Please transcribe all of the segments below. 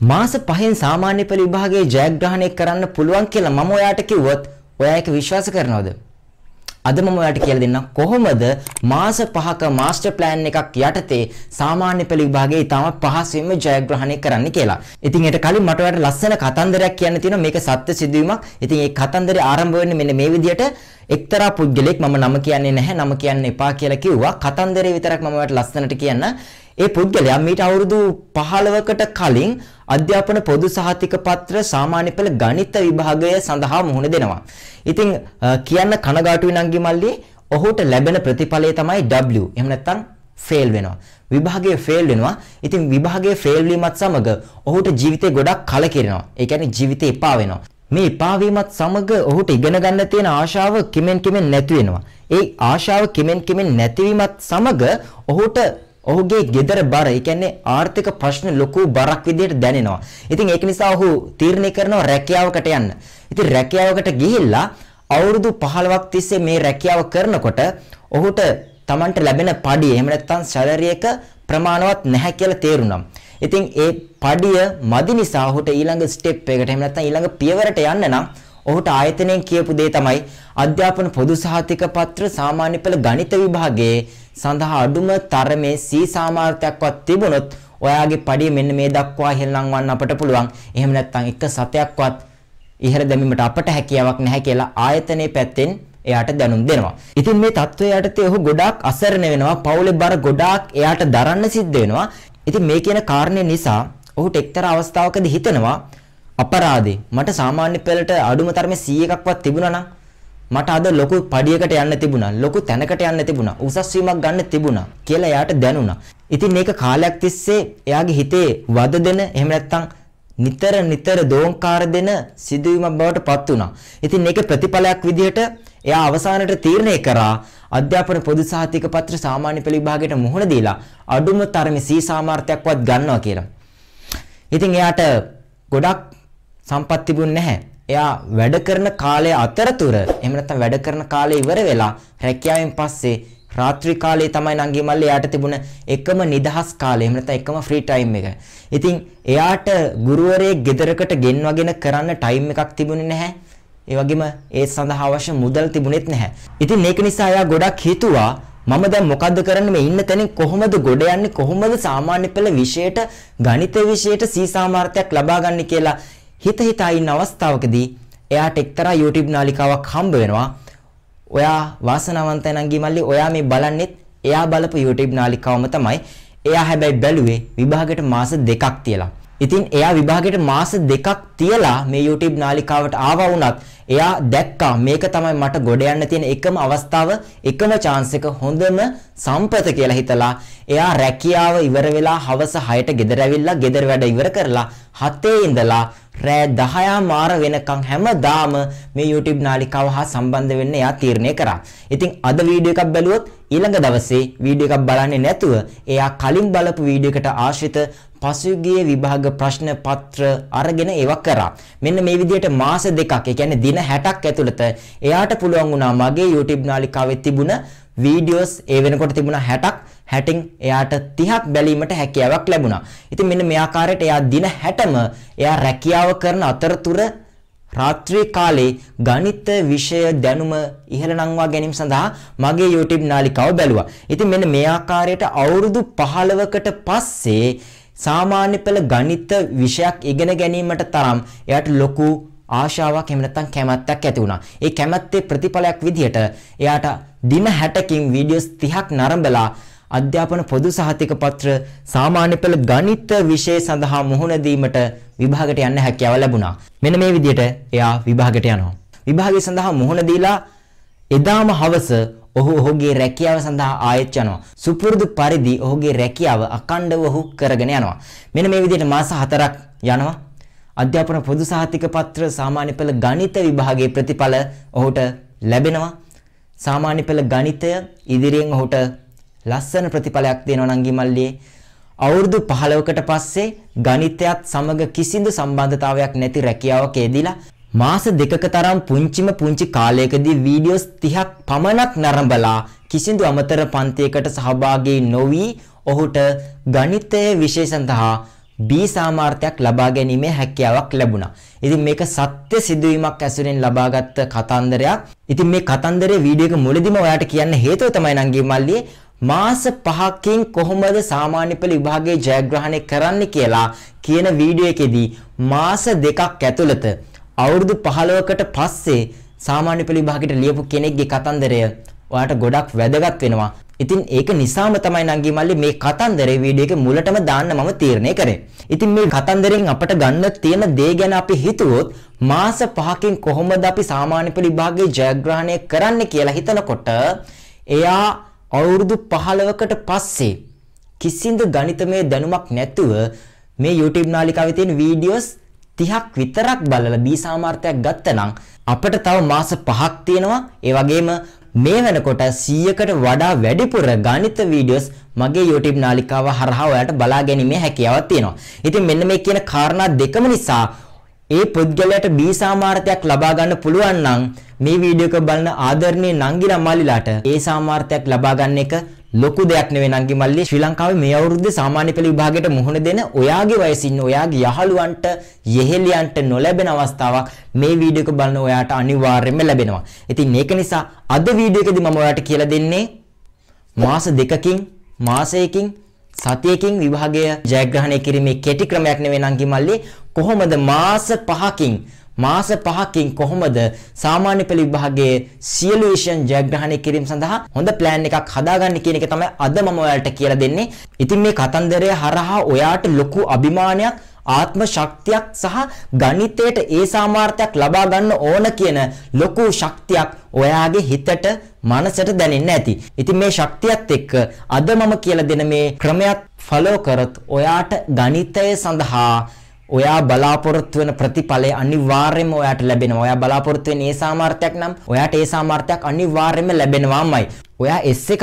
මාස 5න් සාමාන්‍ය පෙළ විභාගයේ ජයග්‍රහණය කරන්න පුළුවන් කියලා මම ඔයාට කිව්වොත් ඔයා ඒක විශ්වාස කරනවද? අද මම ඔයාට කියලා දෙන්නම් කොහොමද මාස 5ක මාස්ටර් ප්ලෑන් එකක් යටතේ සාමාන්‍ය පෙළ විභාගයේ ඊටම පහසුවෙන්ම ජයග්‍රහණය කරන්න කියලා. ඉතින් ඒට කලින් මට ඔයාට ලස්සන කතන්දරයක් කියන්න තියෙනවා මේක සත්‍ය සිදුවීමක්. ඉතින් ඒ කතන්දරය ආරම්භ වෙන්නේ මෙන්න මේ විදියට එක්තරා පුද්ගලෙක් මම නම කියන්නේ නැහැ නම කියන්න එපා කියලා කිව්වා. කතන්දරේ විතරක් මම ඔයාට ලස්සනට කියන්න. ඒ පුද්ගලයා මීට අවුරුදු 15කට කලින් අධ්‍යාපන පොදු සහතික පත්‍ර සාමාන්‍ය පෙළ ගණිත විභාගය සඳහා මුහුණ දෙනවා. ඉතින් කියන්න කනගාටුයි නංගි මල්ලි ඔහුට ලැබෙන ප්‍රතිඵලය තමයි W. එහෙම නැත්නම් ෆේල් වෙනවා. විභාගයේ ෆේල් වෙනවා. ඉතින් විභාගයේ ෆේල් වීමත් සමග ඔහුට ජීවිතේ ගොඩක් කලකිරෙනවා. ඒ කියන්නේ ජීවිතේ එපා වෙනවා. මේ එපා වීමත් සමග ඔහුට ඉගෙන ගන්න තියෙන ආශාව කිමෙන් කිමෙන් නැති වෙනවා. ඒ ආශාව කිමෙන් කිමෙන් නැතිවීමත් සමග ඔහුට ඔහුගේ ගෙදර බර, ඒ කියන්නේ ආර්ථික ප්‍රශ්න ලොකු බරක් විදිහට දැනෙනවා. ඉතින් ඒක නිසා ඔහු තීරණය කරනවා රැකියාවකට යන්න. ඉතින් රැකියාවකට ගිහිල්ලා අවුරුදු 15ක් තිස්සේ මේ රැකියාව කරනකොට ඔහුට Tamanට ලැබෙන පඩිය එහෙම නැත්නම් සැලරි එක ප්‍රමාණවත් නැහැ කියලා තේරුණා. ඉතින් ඒ පඩිය මදි නිසා ඔහුට ඊළඟ ස්ටෙප් එකට එහෙම නැත්නම් ඊළඟ පියවරට යන්න නම් ඔහුට ආයතනයෙන් කියපු දේ තමයි අධ්‍යාපන පොදු සහතික පත්‍ර සාමාන්‍ය පෙළ ගණිත විභාගයේ සඳහා අඩුම තරමේ සී සාමාර්ථයක්වත් තිබුණොත් ඔයාගේ පඩිය මෙන්න මේ දක්වා ඉහළ වන්න අපට පුළුවන්. එහෙම නැත්නම් එක සතයක්වත් ඉහළ දැමීමට අපට හැකියාවක් නැහැ කියලා ආයතනයේ පැත්තෙන් එයාට දැනුම් දෙනවා. ඉතින් මේ தত্ত্বය යටතේ ඔහු ගොඩාක් අසරණ වෙනවා. පවුලේ බර ගොඩාක් එයාට දරන්න සිද්ධ වෙනවා. ඉතින් මේ කියන කාරණේ නිසා ඔහුට එක්තරා අවස්ථාවකදී හිතෙනවා අපරාදේ මට සාමාන්‍ය පෙළට අඩුම තරමේ 100 එකක්වත් තිබුණා නම් මට අද ලොකු පඩියකට යන්න තිබුණා ලොකු තැනකට යන්න තිබුණා උසස් වීමක් ගන්න තිබුණා කියලා එයාට දැනුණා. ඉතින් මේක කාලයක් තිස්සේ එයාගේ හිතේ වද දෙන එහෙම නැත්නම් නිතර නිතර දෝංකාර දෙන සිදුවීමක් බවට පත් වුණා. ඉතින් මේකේ ප්‍රතිඵලයක් විදිහට එයා අවසානට තීරණය කරා අධ්‍යාපන පොදු සාහිත්‍යක පත්‍ර සාමාන්‍ය පෙළ විභාගයට මුහුණ දීලා අඩුම තරමේ සී සාමාර්ථයක්වත් ගන්නවා කියලා. ඉතින් එයාට ගොඩක් සම්පත් තිබුණේ නැහැ. එයා වැඩ කරන කාලය අතරතුර එහෙම නැත්නම් වැඩ කරන කාලය ඉවර වෙලා රැකියාවෙන් පස්සේ රාත්‍රී කාලේ තමයි නංගි මල්ලේ එයාට තිබුණ එකම නිදහස් කාලය එහෙම නැත්නම් එකම ෆ්‍රී ටයිම් එක. ඉතින් එයාට ගුරුවරයෙක් ගෙදරකට ගෙන්වගෙන කරන්න ටයිම් එකක් තිබුණේ නැහැ. ඒ වගේම ඒ සඳහා අවශ්‍ය මුදල් තිබුණෙත් නැහැ. ඉතින් ඒක නිසා එයා ගොඩක් හිතුවා මම දැන් මොකද්ද කරන්නේ මේ ඉන්න තැනින් කොහොමද ගොඩ යන්නේ කොහොමද සාමාන්‍ය පෙළ විෂයට ගණිත විෂයට සී සාමාර්ථයක් ලබා ගන්න කියලා හිත හිතා ඉන්න අවස්ථාවකදී එයාට එක්තරා YouTube නාලිකාවක් හම්බ වෙනවා. ඔයා වාසනාවන්තයි නංගි මල්ලි ඔයා මේ බලන්නෙත් එයා බලපු YouTube නාලිකාවම තමයි. එයා හැබැයි බැලුවේ විභාගයට මාස දෙකක් තියලා. ඉතින් එයා විභාගයට මාස දෙකක් තියලා මේ YouTube නාලිකාවට ආවා වුණත් එයා දැක්කා මේක තමයි මට ගොඩ යන්න තියෙන එකම අවස්ථාව එකම chance එක හොඳම සම්පත කියලා හිතලා එයා රැකියාව ඉවර වෙලා හවස 6ට ගෙදර ඇවිල්ලා ගෙදර වැඩ ඉවර කරලා 7 ඉඳලා රෑ 10 මාර වෙනකන් හැමදාම මේ YouTube නාලිකාව හා සම්බන්ධ වෙන්න එයා තීරණය කරා. ඉතින් අද වීඩියෝ එකක් බැලුවොත් ඊළඟ දවසේ වීඩියෝ එකක් බලන්නේ නැතුව එයා කලින් බලපු වීඩියෝ එකට ආශ්‍රිත පසුගිය විභාග ප්‍රශ්න පත්‍ර අරගෙන ඒවා කරා. මෙන්න මේ විදිහට මාස දෙකක්, ඒ කියන්නේ දින 60ක් ඇතුළත එයාට පුළුවන් වුණා මගේ YouTube නාලිකාවේ තිබුණ වීඩියෝස් ඒ වෙනකොට තිබුණා 60ක් 60න් එයාට 30ක් බැලීමට හැකියාවක් ලැබුණා. ඉතින් මෙන්න මේ ආකාරයට එයා දින 60ම එයා රැකියාව කරන අතරතුර රාත්‍රී කාලේ ගණිත විෂය දැනුම ඉහළ නංවා ගැනීම සඳහා මගේ YouTube නාලිකාව බැලුවා. ඉතින් මෙන්න මේ ආකාරයට අවුරුදු 15කට පස්සේ සාමාන්‍ය පෙළ ගණිත විෂයක් ඉගෙන ගැනීමට තරම් එයාට ලොකු ආශාවක් එහෙම නැත්නම් කැමැත්තක් ඇති වුණා. ඒ කැමැත්තේ ප්‍රතිඵලයක් විදිහට එයාට දින 60කින් වීඩියෝස් 30ක් නරඹලා අධ්‍යාපන පොදු සහතික පත්‍ර සාමාන්‍ය පෙළ ගණිත විෂය සඳහා මුහුණ දීමට විභාගයට යන්න හැකියාව ලැබුණා. මෙන්න මේ විදිහට එයා විභාගයට යනවා. විභාගය සඳහා මුහුණ දීලා එදාම හවස ඔහු ඔහුගේ රැකියාව සඳහා ආයෙත් යනවා. සුපුරුදු පරිදි ඔහුගේ රැකියාව අකණ්ඩව ඔහු කරගෙන යනවා. මෙන්න මේ විදිහට මාස 4ක් යනවා. අධ්‍යාපන පොදු සහතික පත්‍ර සාමාන්‍ය පෙළ ගණිත විභාගයේ ප්‍රතිඵල ඔහුට ලැබෙනවා. සාමාන්‍ය පෙළ ගණිතය ඉදිරියෙන් ඔහුට ලස්සන ප්‍රතිඵලයක් දෙනවා නංගි මල්ලියේ. අවුරුදු 15කට පස්සේ ගණිතයත් සමග කිසිදු සම්බන්ධතාවයක් නැති රැකියාවක යෙදিলা මාස දෙකක තරම් පුංචිම පුංචි කාලයකදී වීඩියෝස් 30ක් පමණක් නරඹලා කිසිදු අමතර පන්තියකට සහභාගී නොවි ඔහුට ගණිතය විෂය සඳහා බී සාමාර්ථයක් ලබා ගැනීමේ හැකියාවක් ලැබුණා. ඉතින් මේක සත්‍ය සිදුවීමක් ඇසුරෙන් ලබාගත් කතන්දරයක්. ඉතින් මේ කතන්දරේ වීඩියෝ එක මුලදිම ඔයාලට කියන්න හේතුව තමයි නංගී මල්ලියේ මාස 5කින් කොහොමද සාමාන්‍ය පෙළ විභාගයේ ජයග්‍රහණය කරන්න කියලා කියන වීඩියෝ එකෙදී මාස දෙකක් ඇතුළත අවුරුදු 15කට පස්සේ සාමාන්‍ය පෙළ විභාගයට ලියපු කෙනෙක්ගේ කතන්දරය ඔයාට ගොඩක් වැදගත් වෙනවා. ඉතින් ඒක නිසාම තමයි නංගි මල්ලි මේ කතන්දරේ වීඩියෝ එක මුලටම දාන්න මම තීරණය කරේ. ඉතින් මේ කතන්දරෙන් අපට ගන්න තියෙන දේ ගැන අපි හිතුවොත් මාස 5කින් කොහොමද අපි සාමාන්‍ය පෙළ විභාගයේ ජයග්‍රහණය කරන්න කියලා හිතනකොට එයා අවුරුදු 15කට පස්සේ කිසිඳු ගණිතමය දැනුමක් නැතුව මේ YouTube නාලිකාවේ තියෙන වීඩියෝස් 30ක් විතරක් බලලා B සාමාර්ථයක් ගත්තනම් අපිට තව මාස 5ක් තියෙනවා. ඒ වගේම මේ වෙනකොට 100කට වඩා වැඩිපුර ගණිත වීඩියෝස් මගේ YouTube නාලිකාව හරහා ඔයාලට බලා ගැනීමේ හැකියාවක් තියෙනවා. ඉතින් මෙන්න මේ කියන කාරණා දෙකම නිසා ඒ පුද්ගලයාට B සාමාර්ථයක් ලබා ගන්න පුළුවන් නම් මේ වීඩියෝ එක බලන ආදරණීය නංගිලා මල්ලිලාට ඒ සාමාර්ථයක් ලබා ගන්න එක ලොකු දෙයක් නෙවෙයි නංගි මල්ලි ශ්‍රී ලංකාවේ මේ අවුරුද්දේ සාමාන්‍ය පෙළ විභාගයට මුහුණ දෙන ඔයාගේ වයසින් ඔයාගේ යහළුවන්ට යෙහෙලියන්ට නොලැබෙන අවස්ථාවක් මේ වීඩියෝ එක බලන ඔයාට අනිවාර්යයෙන්ම ලැබෙනවා. ඉතින් ඒක නිසා අද වීඩියෝ එකදී මම ඔයාට කියලා දෙන්නේ මාස දෙකකින් මාසයකින් සතියකින් විභාගය ජයග්‍රහණය කිරීමේ කෙටි ක්‍රමයක් නෙවෙයි නංගි මල්ලි කොහොමද මාස 5කින් මාස 5කින් කොහොමද සාමාන්‍ය පෙළ විභාගයේ සියලු විෂයන් ජයග්‍රහණය කිරීම සඳහා හොඳ plan එකක් හදාගන්න කියන එක තමයි අද මම ඔයාලට කියලා දෙන්නේ. ඉතින් මේ කතන්දරය හරහා ඔයාට ලොකු අභිමානයක් ආත්ම ශක්තියක් සහ ගණිතයට ඒ සාමාර්ථයක් ලබා ගන්න ඕන කියන ලොකු ශක්තියක් ඔයාගේ හිතට මනසට දැනෙන්න ඇති. ඉතින් මේ ශක්තියත් එක්ක අද මම කියලා දෙන මේ ක්‍රමයක් ෆලෝ කරොත් ඔයාට ගණිතය සඳහා ඔයා බලාපොරොත්තු වෙන ප්‍රතිඵලය අනිවාර්යයෙන්ම ඔයාට ලැබෙනවා. ඔයා බලාපොරොත්තු වෙන ඒ සාමර්ථ්‍යයක් නම් ඔයාට ඒ සාමර්ථ්‍යයක් අනිවාර්යයෙන්ම ලැබෙනවාමයි. ඔයා S එකක්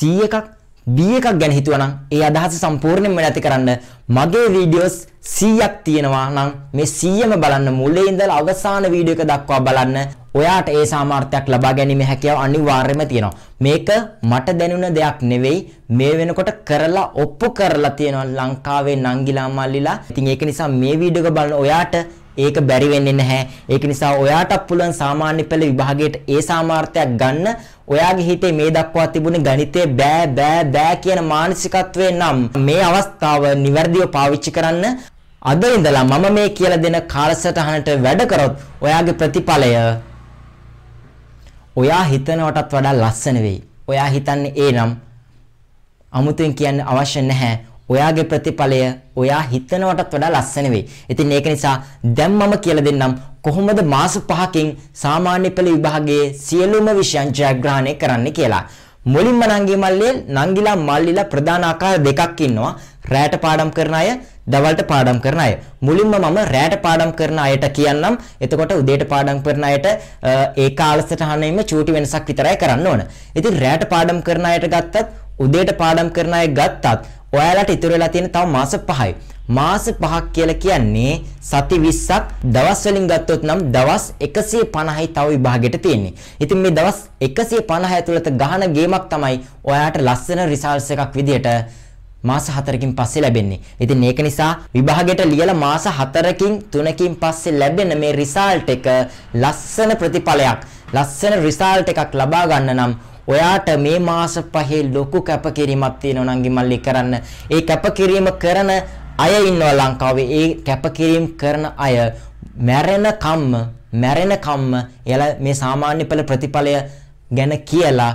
100 එකක් B එකක් ගැන හිතුවනම් ඒ අදහස සම්පූර්ණයෙන්ම නැති කරන්න මගේ වීඩියෝස් 100ක් තියෙනවා නම් මේ 100ම බලන්න මුලින් ඉඳලා අවසාන වීඩියෝ එක දක්වා බලන්න ඔයාට ඒ සාමාර්ථයක් ලබා ගැනීම හැකියාව අනිවාර්යයෙන්ම තියෙනවා. මේක මට දැනුණ දෙයක් නෙවෙයි. මේ වෙනකොට කරලා ඔප්පු කරලා තියෙනවා ලංකාවේ නංගිලා මල්ලිලා. ඉතින් ඒක නිසා මේ වීඩියෝ එක බලන ඔයාට ඒක බැරි වෙන්නේ නැහැ. ඒක නිසා ඔයාටත් පුළුවන් සාමාන්‍ය පෙළ විභාගයට ඒ සාමාර්ථයක් ගන්න. ඔයාගේ හිතේ මේ දක්වා තිබුණ ගණිතේ බෑ බෑ බෑ කියන මානසිකත්වයේ නම් මේ අවස්ථාව નિවර්දිව පාවිච්චි කරන්න. අද ඉඳලා මම මේ කියලා දෙන කාලසටහනට වැඩ කරොත් ඔයාගේ ප්‍රතිඵලය ඔයා හිතනවටත් වඩා ලස්සන වෙයි. ඔයා හිතන්නේ ඒ නම් අමුතුවෙන් කියන්න අවශ්‍ය නැහැ. ඔයාගේ ප්‍රතිඵලය ඔයා හිතනවටත් වඩා ලස්සන වෙයි. ඉතින් ඒක නිසා දැන් මම කියලා දෙන්නම් කොහොමද මාස 5කින් සාමාන්‍ය පෙළ විභාගයේ සියලුම විෂයන් ජයග්‍රහණය කරන්න කියලා. මුලින්ම නංගි මල්ලේ නංගිලා මල්ලිලා ප්‍රධාන ආකාර දෙකක් ඉන්නවා. රැට පාඩම් කරන අය, දවල්ට පාඩම් කරන අය. මුලින්ම මම රැට පාඩම් කරන අයට කියන්නම්. එතකොට උදේට පාඩම් කරන අයට ඒ කාලසටහනෙම චූටි වෙනසක් විතරයි කරන්න ඕන. ඉතින් රැට පාඩම් කරන අයට ගත්තත් උදේට පාඩම් කරන අය ගත්තත් ඔයාලට ඉතුරු වෙලා තියෙන තව මාස 5යි. මාස 5ක් කියලා කියන්නේ සති 20ක් දවස් වලින් ගත්තොත් නම් දවස් 150යි තව විභාගෙට තියෙන්නේ. ඉතින් මේ දවස් 150 ඇතුළත ගහන ගේමක් තමයි ඔයාට ලස්සන රිසල්ට්ස් එකක් විදියට මාස 4කින් පස්සේ ලැබෙන්නේ. ඉතින් ඒක නිසා විභාගයට ලියලා මාස 4කින් 3කින් පස්සේ ලැබෙන මේ රිසල්ට් එක ලස්සන ප්‍රතිඵලයක්, ලස්සන රිසල්ට් එකක් ලබා ගන්න නම් ඔයාට මේ මාස පහේ ලොකු කැපකිරීමක් තියෙනවා නංගි මල්ලි කරන්න. ඒ කැපකිරීම කරන අය ඉන්නවා ලංකාවේ. ඒ කැපකිරීම කරන අය මැරෙන කම්ම මැරෙන කම්ම එයාලා මේ සාමාන්‍ය පෙළ ප්‍රතිඵලය ගැන කියලා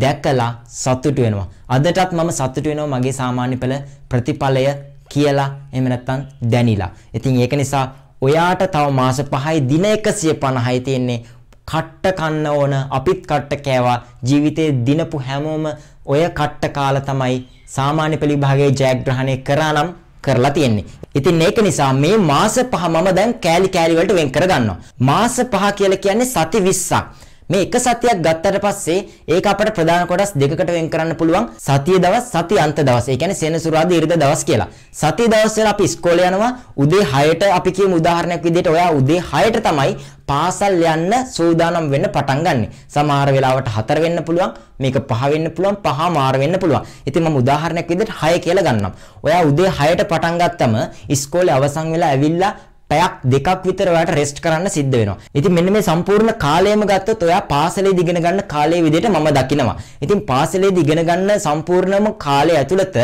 දැකලා සතුටු වෙනවා. අදටත් මම සතුටු වෙනවා මගේ සාමාන්‍ය පෙළ ප්‍රතිඵලය කියලා එහෙම නැත්නම් දැනිලා. ඉතින් ඒක නිසා ඔයාට තව මාස 5යි දින 150යි තියෙන්නේ. කට්ට කන්න ඕන අපිත් කට්ට කෑවා ජීවිතේ දිනපු හැමෝම ඔය කට්ට කාලා තමයි සාමාන්‍ය පෙළ විභාගයේ ජයග්‍රහණය කරා නම් කරලා තියෙන්නේ. ඉතින් ඒක නිසා මේ මාස පහ මම දැන් කෑලි කෑලි වලට වෙන් කරගන්නවා. මාස පහ කියලා කියන්නේ සති 20ක්. මේ එක සතියක් ගත්තට පස්සේ ඒක අපට ප්‍රධාන කොටස් දෙකකට වෙන් කරන්න පුළුවන් සතිය දවස් සති අන්ත දවස්. ඒ කියන්නේ සෙනසුරාදා ඉරිදා දවස් කියලා. සති දවස් වල අපි ඉස්කෝලේ යනවා උදේ 6ට අපි කියමු උදාහරණයක් විදිහට ඔයා උදේ 6ට තමයි පාසල් යන්න සූදානම් වෙන්න පටන් ගන්න. සමහර වෙලාවට 4 වෙන්න පුළුවන්, මේක 5 වෙන්න පුළුවන්, 5 මාර වෙන්න පුළුවන්. ඉතින් මම උදාහරණයක් විදිහට 6 කියලා ගන්නම්. ඔයා උදේ 6ට පටන් ගත්තම ඉස්කෝලේ අවසන් වෙලා ඇවිල්ලා පැයක් දෙකක් විතර ඔයාට රෙස්ට් කරන්න සිද්ධ වෙනවා. ඉතින් මෙන්න මේ සම්පූර්ණ කාලයම ගත්තොත් ඔයා පාසලේදී ඉගෙන ගන්න කාලයේ විදිහට මම දකිනවා. ඉතින් පාසලේදී ඉගෙන ගන්න සම්පූර්ණම කාලය ඇතුළත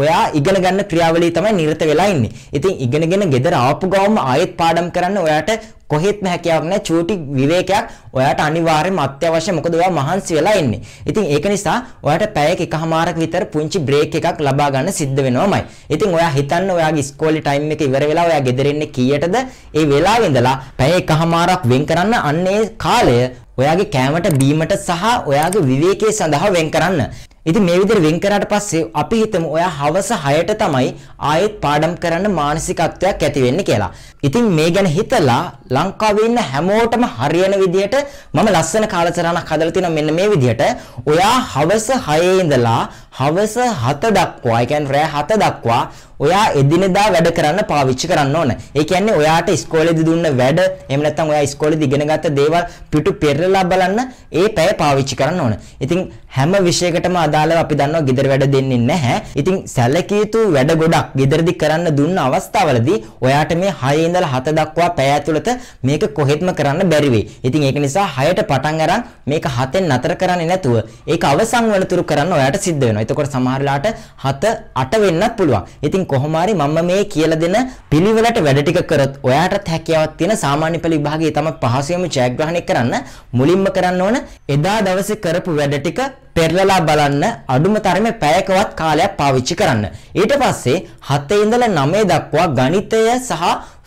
ඔයා ඉගෙන ගන්න ක්‍රියාවලිය තමයි නිරත වෙලා ඉන්නේ. ඉතින් ඉගෙනගෙන ගෙදර ආපු ගාවම ආයෙත් පාඩම් කරන්න ඔයාට කොහෙත්ම හැකියාවක් නැහැ චූටි විවේකයක් ඔයාට අනිවාර්යයෙන්ම අත්‍යවශ්‍ය මොකද ඔයා මහන්සි වෙලා ඉන්නේ. ඉතින් ඒක නිසා ඔයාට පැයක එකහමාරක විතර පුංචි break එකක් ලබා ගන්න සිද්ධ වෙනවමයි. ඉතින් ඔයා හිතන්න ඔයාගේ ඉස්කෝලේ time එක ඉවර වෙලා ඔයා ගෙදර එන්නේ කීයටද? ඒ වෙලාවෙ ඉඳලා පැය එකහමාරක් වෙන් කරන්න අන්න ඒ කාලය ඔයාගේ කෑමට බීමට සහ ඔයාගේ විවේකයේ සඳහා වෙන් කරන්න. ඉතින් මේ විදිහට වෙන් කරාට පස්සේ අපි හිතමු ඔයා හවස 6ට තමයි ආයෙත් පාඩම් කරන්න මානසිකත්වයක් ඇති වෙන්නේ කියලා. ඉතින් මේ ගැන හිතලා ලංකාවේ ඉන්න හැමෝටම හරියන විදිහට මම ලස්සන කාලසටහනක් හදලා තිනවා මෙන්න මේ විදිහට. ඔයා හවස 6 ඉඳලා හවස 7 දක්වා, ඒ කියන්නේ රෑ 7 දක්වා ඔයා එදිනෙදා වැඩ කරන්න පාවිච්චි කරන්න ඕන. ඒ කියන්නේ ඔයාට ඉස්කෝලේදී දුන්න වැඩ, එහෙම නැත්නම් ඔයා ඉස්කෝලේදී ඉගෙනගත්ත දේවල් පිටු පෙරලා බලන්න ඒ පැය පාවිච්චි කරන්න ඕන. ඉතින් හැම විෂයකටම අදාළව අපි දන්නවා gedara වැඩ දෙන්නේ නැහැ. ඉතින් සැලකිය යුතු වැඩ ගොඩක් gedaredi කරන්න දුන්න අවස්ථාවලදී ඔයාට මේ 6 ඉඳලා 7 දක්වා පැය ඇතුළත මේක කොහෙත්ම කරන්න බැරි වෙයි. ඉතින් ඒක නිසා 6ට පටන් අරන් මේක 7ෙන් නතර කරන්නේ නැතුව ඒක අවසන් වෙනතුරු කරන්න ඔයාට සිද්ධ වෙනවා. එතකොට සමහරලාට 7 8 වෙන්නත් පුළුවන්. ඉතින් කොහොම හරි මම මේ කියලා දෙන පිළිවෙලට වැඩ ටික කරොත් ඔයාටත් හැකියාවක් තියෙන සාමාන්‍ය පෙළ විභාගයේ තමයි පහසුවෙන්ම ජයග්‍රහණය කරන්න මුලින්ම කරන්න ඕන එදා දවසේ කරපු වැඩ ටික පෙරලලා බලන්න අඩුම තරමේ පැයකවත් කාලයක් පාවිච්චි කරන්න. ඊට පස්සේ 7 ඉඳලා 9 දක්වා ගණිතය සහ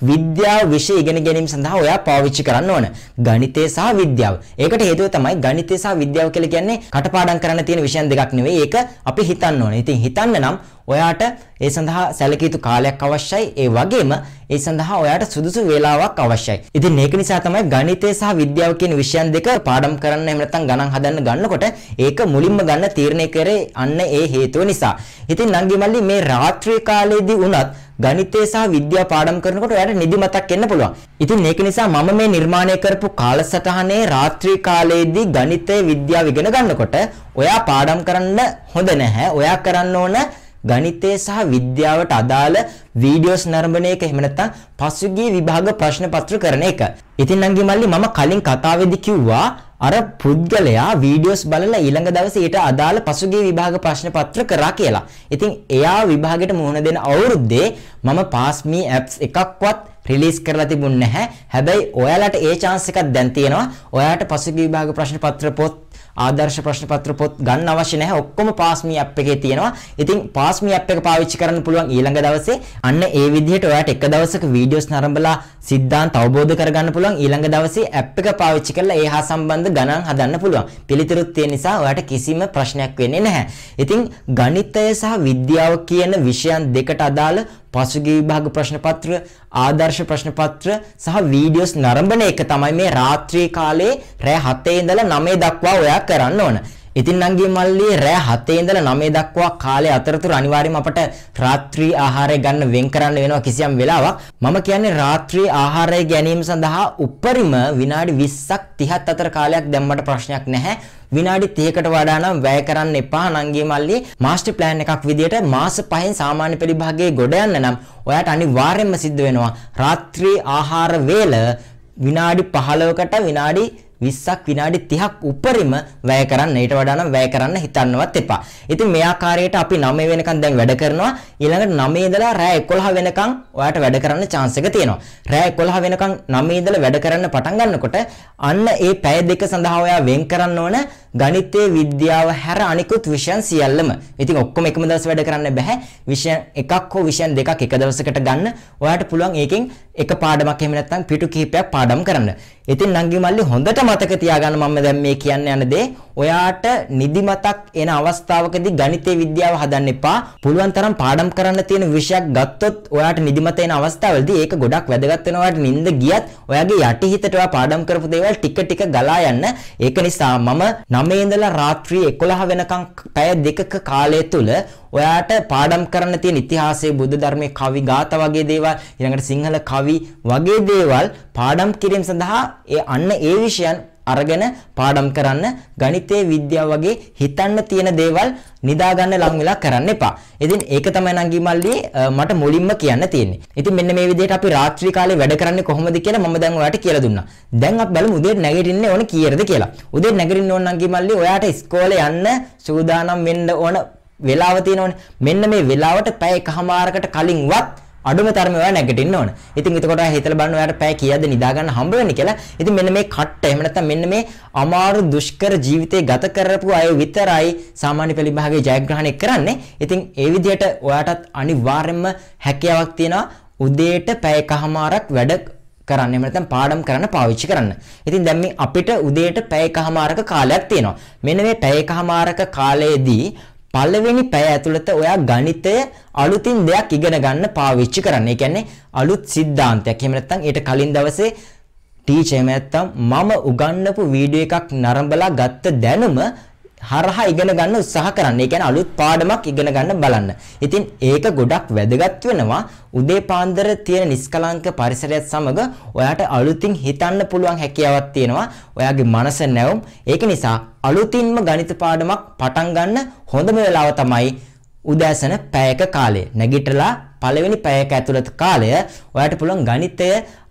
විද්‍යාව විෂය ඉගෙන ගැනීම සඳහා ඔයා පාවිච්චි කරන්න ඕන. ගණිතය සහ විද්‍යාව. ඒකට හේතුව තමයි ගණිතය සහ විද්‍යාව කියලා කියන්නේ කටපාඩම් කරන්න තියෙන විෂයන් දෙකක් නෙවෙයි. ඒක අපි හිතන්න ඕනේ. ඉතින් හිතන්න නම් ඔයාට ඒ සඳහා සැලකිය යුතු කාලයක් අවශ්‍යයි. ඒ වගේම ඒ සඳහා ඔයාට සුදුසු වේලාවක් අවශ්‍යයි. ඉතින් ඒක නිසා තමයි ගණිතය සහ විද්‍යාව කියන විෂයන් දෙක පාඩම් කරන්න එහෙම නැත්නම් ගණන් හදන්න ගන්නකොට ඒක මුලින්ම ගන්න තීරණය කරේ අන්න ඒ හේතුව නිසා. ඉතින් නංගි මල්ලි මේ රාත්‍රී කාලයේදී වුණත් ගණිතය සහ විද්‍යාව පාඩම් කරනකොට ඔයාලට නිදිමතක් එන්න පුළුවන්. ඉතින් ඒක නිසා මම මේ නිර්මාණය කරපු කාලසටහනේ රාත්‍රී කාලයේදී ගණිතය විද්‍යාව ඉගෙන ගන්නකොට ඔයා පාඩම් කරන්න හොඳ නැහැ. ඔයා කරන්න ඕන ගණිතය සහ විද්‍යාවට අදාළ වීඩියෝස් නරඹන එක එහෙම නැත්නම් පසුගිය විභාග ප්‍රශ්න පත්‍ර කරන එක. ඉතින් නංගි මල්ලි මම කලින් කතාවේදී කිව්වා අර පුද්ගලයා වීඩියෝස් බලලා ඊළඟ දවසේ ඊට අදාළ පසුගිය විභාග ප්‍රශ්න පත්‍ර කරා කියලා. ඉතින් එයා විභාගෙට මුහුණ දෙන අවුරුද්දේ මම pass me apps එකක්වත් රිලීස් කරලා තිබුණ නැහැ. හැබැයි ඔයාලට ඒ chance එකක් දැන් තියෙනවා. ඔයාට පසුගිය විභාග ප්‍රශ්න පත්‍ර පොත් ආදර්ශ ප්‍රශ්න පත්‍ර පොත් ගන්න අවශ්‍ය නැහැ ඔක්කොම පාස්මී ඇප් එකේ තියෙනවා. ඉතින් පාස්මී ඇප් එක පාවිච්චි කරන්න පුළුවන් ඊළඟ දවසේ. අන්න ඒ විදිහට ඔයාට එක දවසක වීඩියෝස් නරඹලා සිද්ධාන්ත අවබෝධ කරගන්න පුළුවන්. ඊළඟ දවසේ ඇප් එක පාවිච්චි කරලා ඒ හා සම්බන්ධ ගණන් හදන්න පුළුවන්. පිළිතුරුත් තියෙන නිසා ඔයාට කිසිම ප්‍රශ්නයක් වෙන්නේ නැහැ. ඉතින් ගණිතය සහ විද්‍යාව කියන විෂයන් දෙකට අදාළ පසුගිය විභාග ප්‍රශ්න පත්‍ර, ආදර්ශ ප්‍රශ්න පත්‍ර සහ වීඩියෝස් නරඹන එක තමයි මේ රාත්‍රී කාලේ රෑ 7 ඉඳලා 9 දක්වා ඔයා කරන්න ඕන. ඉතින් නංගි මල්ලී රෑ 7 ඉඳලා 9 දක්වා කාලය අතරතුර අනිවාර්යයෙන්ම අපට රාත්‍රී ආහාරය ගන්න වෙන් කරන්න වෙනවා කිසියම් වෙලාවක්. මම කියන්නේ රාත්‍රී ආහාරය ගැනීම සඳහා උපරිම විනාඩි 20ක් 30ක් අතර කාලයක් දැම්මට ප්‍රශ්නයක් නැහැ. විනාඩි 30කට වඩා නම් වැය කරන්න එපා නංගී මල්ලී මාස්ටර් ප්ලෑන් එකක් විදියට මාස 5න් සාමාන්‍ය පෙළවිභාගයේ ගොඩ යන්න නම් ඔයාට අනිවාර්යයෙන්ම සිද්ධ වෙනවා රාත්‍රී ආහාර වේල විනාඩි 15කට විනාඩි 20ක් විනාඩි 30ක් උපරිම වැය කරන්න ඊට වඩා නම් වැය කරන්න හිතන්නවත් එපා. ඉතින් මේ ආකාරයට අපි 9 වෙනකන් දැන් වැඩ කරනවා. ඊළඟට 9 ඉඳලා රෑ 11 වෙනකන් ඔයාට වැඩ කරන්න chance එක තියෙනවා. රෑ 11 වෙනකන් 9 ඉඳලා වැඩ කරන්න පටන් ගන්නකොට අන්න ඒ පැය දෙක සඳහා ඔයා වෙන් කරන්න ඕන ගණිතයේ විද්‍යාව හැර අනිකුත් විෂයන් සියල්ලම. ඉතින් ඔක්කොම එකම දවස් වැඩ කරන්න බෑ. විෂයන් එකක් හෝ විෂයන් දෙකක් එක දවසකට ගන්න. ඔයාට පුළුවන් ඒකෙන් එක පාඩමක් එහෙම නැත්නම් පිටු කිහිපයක් පාඩම් කරන්න. ඉතින් නංගි මල්ලි හොඳට මතක තියාගන්න මම දැන් මේ කියන්න යන දේ ඔයාට නිදිමතක් එන අවස්ථාවකදී ගණිතයේ විද්‍යාව හදන්න එපා. පුළුවන් තරම් පාඩම් කරන්න තියෙන විෂයක් ගත්තොත් ඔයාට නිදිමත එන අවස්ථාවවලදී ඒක ගොඩක් වැදගත් වෙනවා. ඔයාට නිින්ද ගියත් ඔයාගේ යටිහිතට ඔයා පාඩම් කරපු දේවල් ටික ටික ගලා යන්න. ඒක නිසා මම 9 ඉඳලා රාත්‍රී 11 වෙනකම් පැය දෙකක කාලය තුල ඔයාට පාඩම් කරන්න තියෙන ඉතිහාසයේ බුද්ධ ධර්මයේ කවි ගාථා වගේ දේවල් ඊළඟට සිංහල කවි වගේ දේවල් පාඩම් කිරීම සඳහා ඒ අන්න ඒ විෂයන් අරගෙන පාඩම් කරන්න ගණිතයේ විද්‍යාව වගේ හිතන්න තියෙන දේවල් නිදා ගන්න ලඟ වෙලා කරන්න එපා. ඉතින් ඒක තමයි නංගි මල්ලී මට මුලින්ම කියන්න තියෙන්නේ. ඉතින් මෙන්න මේ විදිහට අපි රාත්‍රී කාලේ වැඩ කරන්නේ කොහොමද කියලා මම දැන් ඔයාලට කියලා දුන්නා. දැන් අපි බලමු උදේට නැගිටින්නේ ඕන කීයද කියලා. උදේට නැගිටින්න ඕන නංගි මල්ලී ඔයාට ඉස්කෝලේ යන්න සූදානම් වෙන්න ඕන වෙලාව තියෙනවනේ. මෙන්න මේ වෙලාවට පැය එකහමාරකට කලින්වත් අඩුම තරමේ ඔයා නැගිටින්න ඕන. ඉතින් එතකොට ඔයා හිතලා බලන්න ඔයාට පැය කීයක්ද නිදා ගන්න හම්බ වෙන්නේ කියලා. ඉතින් මෙන්න මේ කට්ට එහෙම නැත්නම් මෙන්න මේ අමාරු දුෂ්කර ජීවිතේ ගත කරපු අය විතරයි සාමාන්‍ය පෙළ විභාගයේ ජයග්‍රහණය කරන්නේ. ඉතින් ඒ විදිහට ඔයාටත් අනිවාර්යයෙන්ම හැකියාවක් තියෙනවා උදේට පැයකමාරක් වැඩ කරන්න එහෙම නැත්නම් පාඩම් කරන්න පාවිච්චි කරන්න. ඉතින් දැන් මේ අපිට උදේට පැයකමාරක කාලයක් තියෙනවා. මෙන්න මේ පැයකමාරක කාලයේදී පළවෙනි පැය ඇතුළත ඔයා ගණිතය අලුතින් දෙයක් ඉගෙන ගන්න පාවිච්චි කරන්න. ඒ කියන්නේ අලුත් સિદ્ધාන්තයක්. එහෙම නැත්නම් ඊට කලින් දවසේ ටීචර් එහෙම නැත්නම් මම උගන්වපු වීඩියෝ එකක් නරඹලා ගත්ත දැනුම හරහා ඉගෙන ගන්න උත්සාහ කරන්න. ඒ කියන්නේ අලුත් පාඩමක් ඉගෙන ගන්න බලන්න. ඉතින් ඒක ගොඩක් වැදගත් වෙනවා. උදේ පාන්දර තියෙන නිස්කලංක පරිසරයත් සමග ඔයාට අලුතින් හිතන්න පුළුවන් හැකියාවක් තියෙනවා. ඔයාගේ මනස නැවුම්. ඒක නිසා අලුතින්ම ගණිත පාඩමක් පටන් ගන්න හොඳම වෙලාව තමයි උදෑසන පැයක කාලය. නැගිටලා පළවෙනි පැයක ඇතුළත කාලය ඔයාට පුළුවන් ගණිතය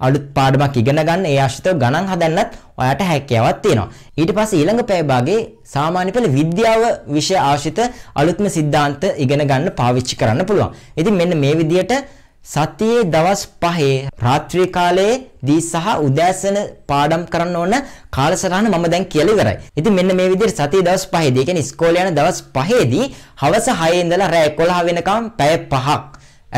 අලුත් පාඩමක් ඉගෙන ගන්න ඒ ආශ්‍රිතව ගණන් හදන්නත් ඔයාට හැකියාවක් තියෙනවා. ඊට පස්සේ ඊළඟ පැය භාගයේ සාමාන්‍ය පෙළ විද්‍යාව විෂය ආශ්‍රිත අලුත්ම સિદ્ધාන්ත ඉගෙන ගන්න පාවිච්චි කරන්න පුළුවන්. ඉතින් මෙන්න මේ විදියට සතියේ දවස් 5 රාත්‍රී කාලයේදී සහ උදෑසන පාඩම් කරන්න ඕන කාලසටහන මම දැන් කියලා ඉවරයි. ඉතින් මෙන්න මේ විදිහට සතියේ දවස් 5 දී කියන්නේ ඉස්කෝලේ යන දවස් 5 දී හවස 6 ඉඳලා රෑ 11 වෙනකම් පැය 5ක්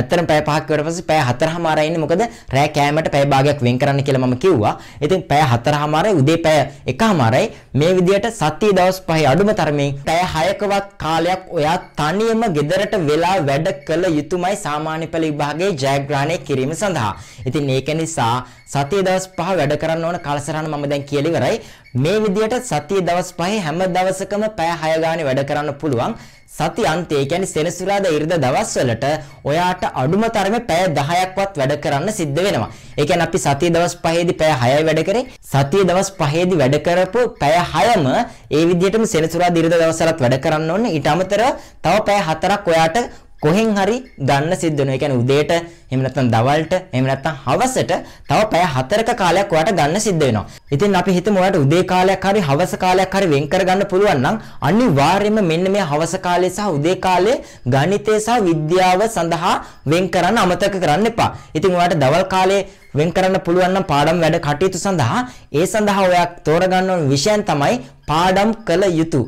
ඇත්තටම පැය පහක් කරුවට පස්සේ පැය හතරමාරයි ඉන්නේ මොකද රෑ කෑමට පැය භාගයක් වෙන් කරන්න කියලා මම කිව්වා. ඉතින් පැය හතරමාරයි උදේ පැය එකමාරයි මේ විදියට සතිය දවස් පහේ අඩුම තරමින් පැය හයකවත් කාලයක් ඔයා තනියම ගෙදරට වෙලා වැඩ කළ යුතුමයි සාමාන්‍ය පෙළ විභාගයේ ජයග්‍රහණය කිරීම සඳහා. ඉතින් ඒක නිසා සතිය දවස් 5 වැඩ කරන්න ඕන කාලසටහන මම දැන් කියලා ඉවරයි. මේ විදිහට සතිය දවස් 5 හැම දවසකම පැය 6 ගානේ වැඩ කරන්න පුළුවන්. සති අන්තයේ කියන්නේ සෙනසුරාදා ඉරිදා දවස්වලට ඔයාට අඩුම තරමේ පැය 10ක්වත් වැඩ කරන්න සිද්ධ වෙනවා. ඒ කියන්නේ අපි සතිය දවස් 5ේදී පැය 6යි වැඩ කරේ. සතිය දවස් 5ේදී වැඩ කරපු පැය 6ම ඒ විදිහටම සෙනසුරාදා ඉරිදා දවස්වලත් වැඩ කරන්න ඕනේ. ඊට අමතරව තව පැය 4ක් ඔයාට කොහෙන් හරි ගන්න සිද්ධ වෙනවා. ඒ කියන්නේ උදේට එහෙම නැත්නම් දවල්ට එහෙම නැත්නම් හවසට තව පැය 4ක කාලයක් ඔයාට ගන්න සිද්ධ වෙනවා. ඉතින් අපි හිතමු ඔයාට උදේ කාලයක් හරි හවස කාලයක් හරි වෙන් කරගන්න පුළුවන් නම් අනිවාර්යයෙන්ම මෙන්න මේ හවස කාලය සහ උදේ කාලය ගණිතය සහ විද්‍යාව සඳහා වෙන් කරන්න අමතක කරන්න එපා. ඉතින් ඔයාට දවල් කාලේ වෙන් කරන්න පුළුවන් නම් පාඩම් වැඩ කටයුතු සඳහා ඒ සඳහා ඔයා තෝරගන්න ඕන විෂයන් තමයි පාඩම් කළ යුතු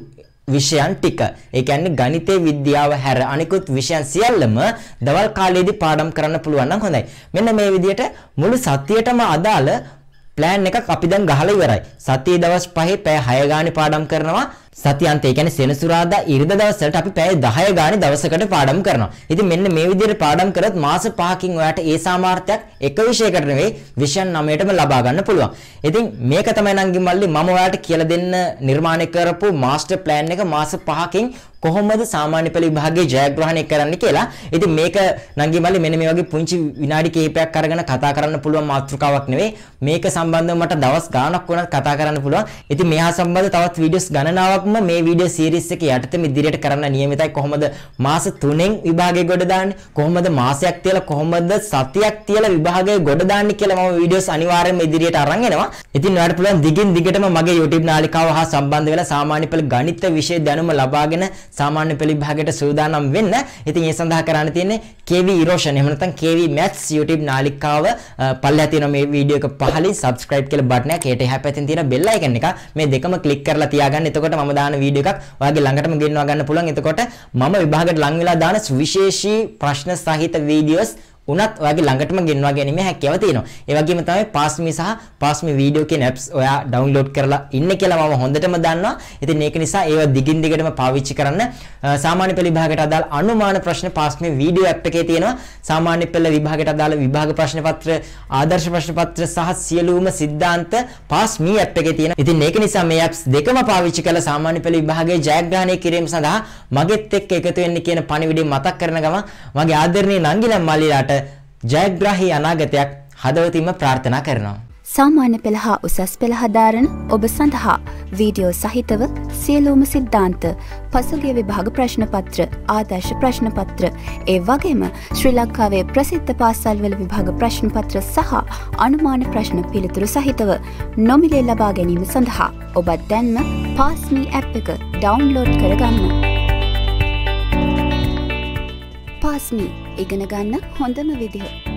විෂයන් ටික. ඒ කියන්නේ ගණිතය විද්‍යාව හැර අනිකුත් විෂයන් සියල්ලම දවල් කාලයේදී පාඩම් කරන්න පුළුවන් නම් හොඳයි. මෙන්න මේ විදිහට මුළු සතියටම අදාළ plan එකක් අපි දැන් ගහලා ඉවරයි. සතියේ දවස් 5 පැය 6 ගානේ පාඩම් කරනවා. සති අන්තය කියන්නේ සෙනසුරාදා ඉරිදා දවසට අපි පැය 10 ගානේ දවසකට පාඩම් කරනවා. ඉතින් මෙන්න මේ විදිහට පාඩම් කරත් මාස 5කින් ඔයාට ඒ සාමාර්ථයක් එක විෂයකට නෙවෙයි විෂයන් 9ටම ලබා ගන්න පුළුවන්. ඉතින් මේක තමයි නංගි මල්ලි මම ඔයාලට කියලා දෙන්න නිර්මාණය කරපු මාස්ටර් ප්ලෑන් එක මාස 5කින් කොහොමද සාමාන්‍ය පෙළ විභාගයේ ජයග්‍රහණය කරන්න කියලා. ඉතින් මේක නංගි මල්ලි මෙන්න මේ වගේ පුංචි විනාඩි කිහිපයක් අරගෙන කතා කරන්න පුළුවන් මාතෘකාවක් නෙවෙයි. මේක සම්බන්ධව මට දවස් ගාණක් වුණත් කතා කරන්න පුළුවන්. ඉතින් මේහා සම්බන්ධ තවත් වීඩියෝස් ගණනාවක් එකක්ම මේ වීඩියෝ සීරීස් එක යටතේ ඉදිරියට කරන්න නියමිතයි කොහොමද මාස 3න් විභාගය ගොඩ දාන්නේ කොහොමද මාසයක් තියලා කොහොමද සතියක් තියලා විභාගය ගොඩ දාන්නේ කියලා මම වීඩියෝස් අනිවාර්යයෙන්ම ඉදිරියට අරන් එනවා. ඉතින් ඔයාලට පුළුවන් දිගින් දිගටම මගේ YouTube නාලිකාව හා සම්බන්ධ වෙලා සාමාන්‍ය පෙළ ගණිත විෂය දැනුම ලබාගෙන සාමාන්‍ය පෙළ විභාගයට සූදානම් වෙන්න. ඉතින් ඒ සඳහා කරන්න තියෙන්නේ KV Erosion එහෙම නැත්නම් KV Maths YouTube නාලිකාව පල්ලෙහා තියෙන මේ වීඩියෝ එක පහලින් subscribe කියලා බටන් එක ඒට එහා පැත්තේ තියෙන bell icon එක මේ දෙකම click කරලා තියාගන්න. එතකොට මම මම දාන වීඩියෝ එකක් ඔයාගේ ළඟටම ගෙන්වා ගන්න පුළුවන්. එතකොට මම විභාගයට ලං වෙලා දාන විශේෂී ප්‍රශ්න සහිත වීඩියෝස් උනත් ඔයාගේ ළඟටම ගෙන්වා ගැනීම හැකියාව තියෙනවා. ඒ වගේම තමයි පාස්මි සහ පාස්මි වීඩියෝ කියන apps ඔයා ඩවුන්ලෝඩ් කරලා ඉන්නේ කියලා මම හොඳටම දන්නවා. ඉතින් ඒක නිසා ඒව දිගින් දිගටම පාවිච්චි කරන්න සාමාන්‍ය පෙළ විභාගයට අදාළ අනුමාන ප්‍රශ්න පාස්මි වීඩියෝ app එකේ තියෙනවා. සාමාන්‍ය පෙළ විභාගයට අදාළ විභාග ප්‍රශ්න පත්‍ර, ආදර්ශ ප්‍රශ්න පත්‍ර සහ සියලුම සිද්ධාන්ත පාස්මි app එකේ තියෙනවා. ඉතින් ඒක නිසා මේ apps දෙකම පාවිච්චි කරලා සාමාන්‍ය පෙළ විභාගයේ ජයග්‍රහණය කිරීම සඳහා මගෙත් එක්ක එකතු වෙන්න කියන පණිවිඩය මතක් කරන ගමන් මගේ ආදරණීය නංගිලම් මල්ලිලාට ජයග්‍රාහී අනාගතයක් හදවතින්ම ප්‍රාර්ථනා කරනවා. සාමාන්‍ය පෙළ හා උසස් පෙළ හදාරන ඔබ සඳහා වීඩියෝ සහිතව සියලූම සිද්ධාන්ත පසුගිය විභාග ප්‍රශ්නපත්‍ර ආදර්ශ ප්‍රශ්නපත්‍ර ඒ වගේම ශ්‍රී ලංකාවේ ප්‍රසිද්ධ පාසල්වල විභාග ප්‍රශ්නපත්‍ර සහ අනුමාන ප්‍රශ්න පිළිතුරු සහිතව නොමිලේ ලබා ගැනීම සඳහා ඔබත් දැන්ම පාස්මී ඇප් එක ඩවන්ලෝඩ් කරගන්න. පාස්මී ඉගෙන ගන්න හොඳම විදිහ.